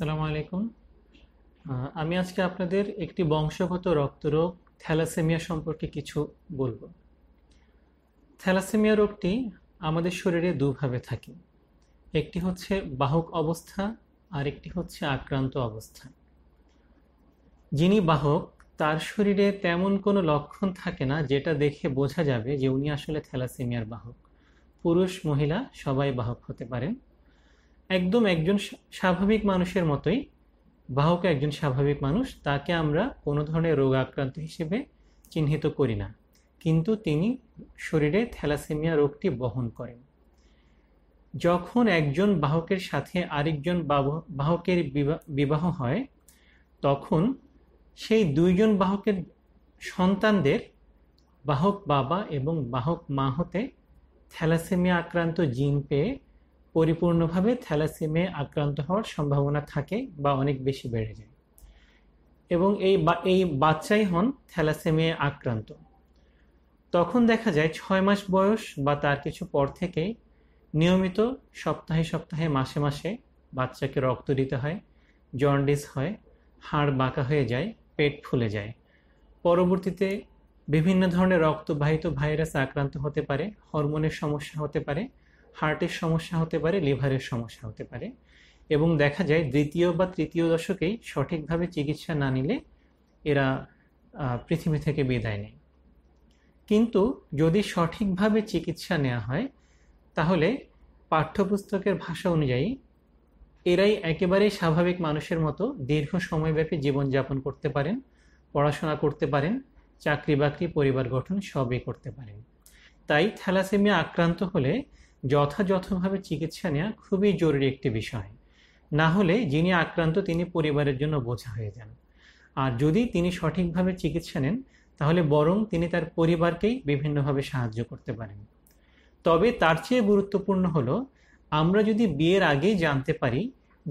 আসসালামু আলাইকুম আমি আজকে আপনাদের একটি বংশগত রক্তরোগ থ্যালাসেমিয়া সম্পর্কে কিছু বলবো থ্যালাসেমিয়া রোগটি আমাদের শরীরে দুভাবে থাকে একটি হচ্ছে বাহক অবস্থা আর একটি হচ্ছে আক্রান্ত অবস্থা যিনি বাহক তার শরীরে তেমন কোনো লক্ষণ থাকে না যেটা দেখে বোঝা যাবে যে উনি আসলে থ্যালাসেমিয়ার বাহক পুরুষ মহিলা সবাই বাহক হতে পারেন একদম একজন স্বাভাবিক মানুষের মতোই বাহক একজন স্বাভাবিক মানুষ তাকে আমরা কোনো ধরনের রোগ আক্রান্ত হিসেবে চিহ্নিত করি না কিন্তু তিনি শরীরে থ্যালাসেমিয়া রোগটি বহন করেন যখন একজন বাহকের সাথে আরেকজন বাহকের বিবাহ হয় তখন সেই দুইজন বাহকের সন্তানদের বাহক বাবা এবং বাহক মা হতে থ্যালাসেমিয়া আক্রান্ত জিন পেয়ে পরিপূর্ণভাবে থ্যালাসিমে আক্রান্ত হওয়ার সম্ভাবনা থাকে বা অনেক বেশি বেড়ে যায় এবং এই এই বাচ্চাই হন থ্যালাসেমে আক্রান্ত তখন দেখা যায় ছয় মাস বয়স বা তার কিছু পর থেকেই নিয়মিত সপ্তাহে সপ্তাহে মাসে মাসে বাচ্চাকে রক্ত দিতে হয় জন্ডিস হয় হাড় বাঁকা হয়ে যায় পেট ফুলে যায় পরবর্তীতে বিভিন্ন ধরনের রক্তবাহিত ভাইরাস আক্রান্ত হতে পারে হরমোনের সমস্যা হতে পারে হার্টের সমস্যা হতে পারে লিভারের সমস্যা হতে পারে এবং দেখা যায় দ্বিতীয় বা তৃতীয় দশকেই সঠিকভাবে চিকিৎসা না নিলে এরা পৃথিবী থেকে বিদায় নেয় কিন্তু যদি সঠিকভাবে চিকিৎসা নেওয়া হয় তাহলে পাঠ্যপুস্তকের ভাষা অনুযায়ী এরাই একেবারেই স্বাভাবিক মানুষের মতো দীর্ঘ সময়ব্যাপী জীবনযাপন করতে পারেন পড়াশোনা করতে পারেন চাকরি বাকরি পরিবার গঠন সবই করতে পারেন তাই থ্যালাসেমিয়া আক্রান্ত হলে যথাযথভাবে চিকিৎসা নেওয়া খুবই জরুরি একটি বিষয় না হলে যিনি আক্রান্ত তিনি পরিবারের জন্য বোঝা হয়ে যান আর যদি তিনি সঠিকভাবে চিকিৎসা নেন তাহলে বরং তিনি তার পরিবারকেই বিভিন্নভাবে সাহায্য করতে পারেন তবে তার চেয়ে গুরুত্বপূর্ণ হলো আমরা যদি বিয়ের আগেই জানতে পারি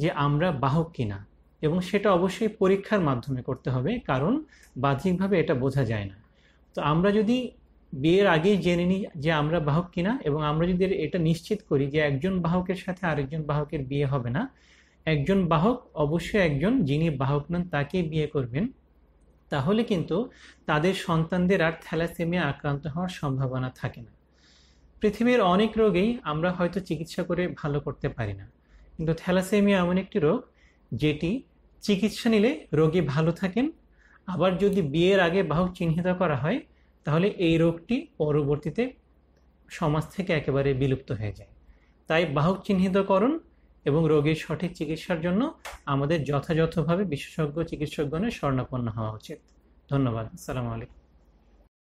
যে আমরা বাহক কিনা এবং সেটা অবশ্যই পরীক্ষার মাধ্যমে করতে হবে কারণ বাহ্যিকভাবে এটা বোঝা যায় না তো আমরা যদি বিয়ের আগেই জেনে নিই যে আমরা বাহক কিনা এবং আমরা যদি এটা নিশ্চিত করি যে একজন বাহকের সাথে আরেকজন বাহকের বিয়ে হবে না একজন বাহক অবশ্যই একজন যিনি বাহক নন তাকে বিয়ে করবেন তাহলে কিন্তু তাদের সন্তানদের আর থ্যালাসেমিয়া আক্রান্ত হওয়ার সম্ভাবনা থাকে না পৃথিবীর অনেক রোগেই আমরা হয়তো চিকিৎসা করে ভালো করতে পারি না কিন্তু থ্যালাসেমিয়া এমন একটি রোগ যেটি চিকিৎসা নিলে রোগী ভালো থাকেন আবার যদি বিয়ের আগে বাহক চিহ্নিত করা হয় তাহলে এই রোগটি পরবর্তীতে সমাজ থেকে একেবারে বিলুপ্ত হয়ে যায় তাই বাহক চিহ্নিতকরণ এবং রোগীর সঠিক চিকিৎসার জন্য আমাদের যথাযথভাবে বিশেষজ্ঞ চিকিৎসকগণের স্বর্ণাপন্ন হওয়া উচিত ধন্যবাদ আসসালামু আলাইকুম